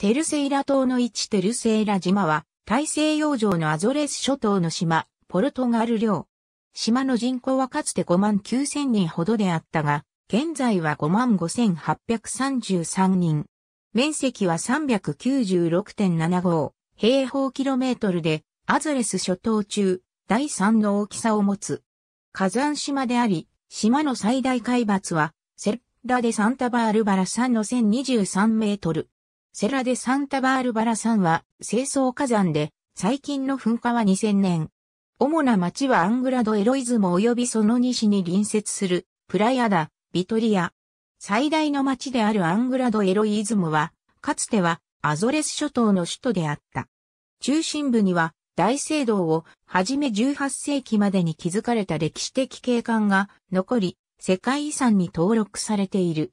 テルセイラ島の位置テルセイラ島は、大西洋上のアゾレス諸島の島、ポルトガル領。島の人口はかつて5万9千人ほどであったが、現在は5万5833人。面積は396.75平方キロメートルで、アゾレス諸島中、第3の大きさを持つ。火山島であり、島の最大海抜は、セッラでサンタバールバラ山の1023メートル。セラ・デ・サンタ・バールバラ山は清掃火山で、最近の噴火は2000年。主な町はアングラド・エロイズム及びその西に隣接するプラヤダ、ビトリア。最大の町であるアングラド・エロイズムは、かつてはアゾレス諸島の首都であった。中心部には大聖堂をはじめ18世紀までに築かれた歴史的景観が残り、世界遺産に登録されている。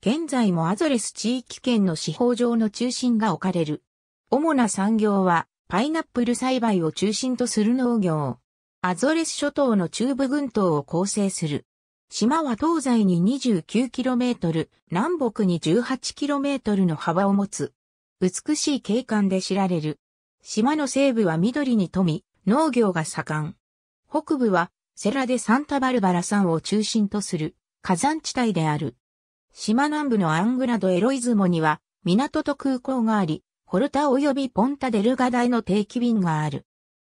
現在もアゾレス地域圏の司法上の中心が置かれる。主な産業は、パイナップル栽培を中心とする農業。アゾレス諸島の中部群島を構成する。島は東西に 29km、南北に 18km の幅を持つ。美しい景観で知られる。島の西部は緑に富み、農業が盛ん。北部はセラでサンタバルバラ山を中心とする火山地帯である。島南部のアングラドエロイズモには、港と空港があり、ホルタ及びポンタデルガ大の定期便がある。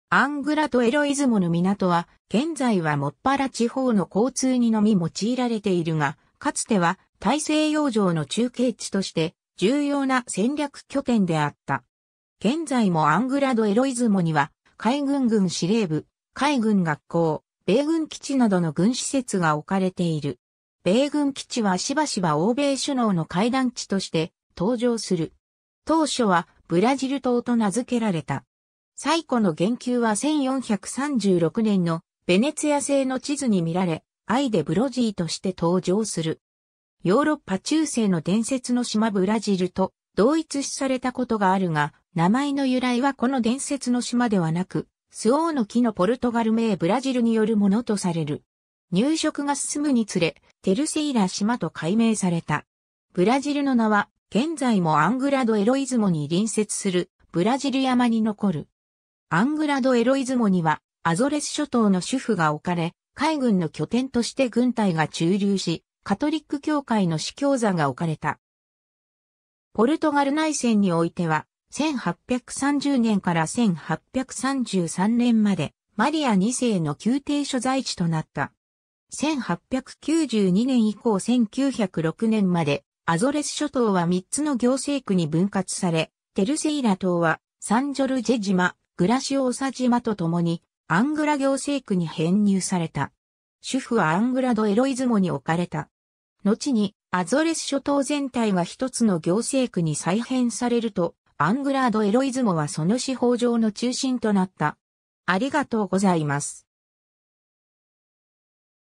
アングラとエロイズモの港は、現在はもっぱら地方の交通にのみ用いられているが、かつては大西洋上の中継地として重要な戦略拠点であった。現在もアングラドエロイズモには、海軍軍司令部、海軍学校、米軍基地などの軍施設が置かれている。米軍基地はしばしば欧米首脳の会談地として登場する。当初はブラジル島と名付けられた。最古の言及は1436年のベネツィア製の地図に見られ、アイデブロジーとして登場する。ヨーロッパ中世の伝説の島ブラジルと同一視されたことがあるが、名前の由来はこの伝説の島ではなく、スオーの木のポルトガル名ブラジルによるものとされる。入植が進むにつれ、テルセイラ島と改名された。ブラジルの名は、現在もアングラドエロイズモに隣接するブラジル山に残る。アングラドエロイズモには、アゾレス諸島の主婦が置かれ、海軍の拠点として軍隊が駐留し、カトリック教会の司教座が置かれた。ポルトガル内戦においては、1830年から1833年まで、マリア2世の宮廷所在地となった。1892年以降1906年まで、アゾレス諸島は3つの行政区に分割され、テルセイラ島はサンジョルジェ島、グラシオーサ島と共に、アングラ行政区に編入された。主婦はアングラドエロイズモに置かれた。後に、アゾレス諸島全体が一つの行政区に再編されると、アングラードエロイズモはその司法上の中心となった。ありがとうございます。